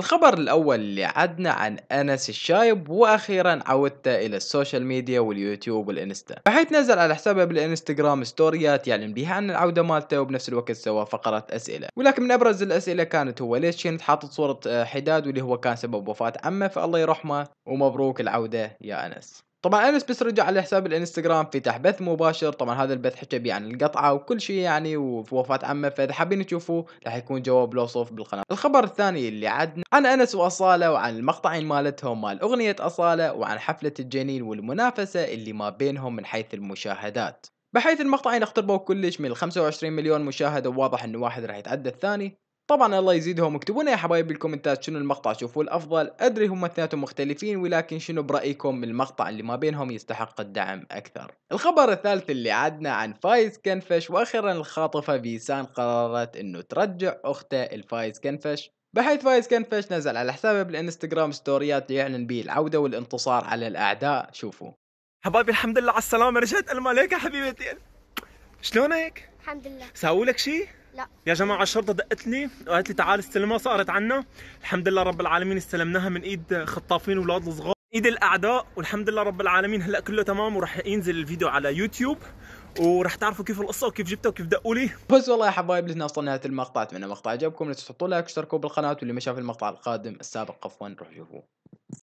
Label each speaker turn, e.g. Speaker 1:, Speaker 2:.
Speaker 1: الخبر الأول اللي عدنا عن أنس الشايب وأخيرا عودته إلى السوشيال ميديا واليوتيوب والإنستا بحيث نزل على حسابه بالإنستغرام ستوريات يعلن بها عن العودة مالته وبنفس الوقت سوى فقرة أسئلة ولكن من أبرز الأسئلة كانت هو ليش كنت حاطط صورة آه، حداد واللي هو كان سبب وفاة عمه فالله يرحمه ومبروك العودة يا أنس طبعا انس بس رجع على حساب الانستغرام في بث مباشر طبعا هذا البث حكى بي عن القطعه وكل شيء يعني وفي وفاه عمه فاذا حابين تشوفوه راح يكون جواب الوصف بالقناه الخبر الثاني اللي عدنا عن انس واصاله وعن المقطعين مالتهم مال اغنيه اصاله وعن حفله الجنين والمنافسه اللي ما بينهم من حيث المشاهدات بحيث المقطعين اقتربوا كلش من ال 25 مليون مشاهده وواضح انه واحد راح يتعدى الثاني طبعا الله يزيدهم اكتبوا لنا يا حبايبي بالكومنتات شنو المقطع شوفوا الافضل ادري هم اثنيناتهم مختلفين ولكن شنو برايكم المقطع اللي ما بينهم يستحق الدعم اكثر الخبر الثالث اللي عدنا عن فايز كنفش واخيرا الخاطفه فيسان قررت انه ترجع اخته الفايز كنفش بحيث فايز كنفش نزل على حسابه بالانستغرام ستوريات يعلن به العوده والانتصار على الاعداء شوفوا
Speaker 2: حبايبي الحمد لله على السلامه رجعت الملكه حبيبتي
Speaker 1: شلونك
Speaker 2: الحمد لله سووا لك شيء لا يا جماعه الشرطه دقت لي وقالت لي تعال استلمها صارت عنا الحمد لله رب العالمين استلمناها من ايد خطافين اولاد الصغار ايد الاعداء والحمد لله رب العالمين
Speaker 1: هلا كله تمام وراح ينزل الفيديو على يوتيوب ورح تعرفوا كيف القصه وكيف جبتها وكيف دقوا لي بس والله يا حبايب لهنا وصلنا نهايه المقطع اتمنى المقطع عجبكم لا تنسوا تحطوا لايك واشتركوا بالقناه واللي ما شاف المقطع القادم السابق عفوا روحوا شوفوه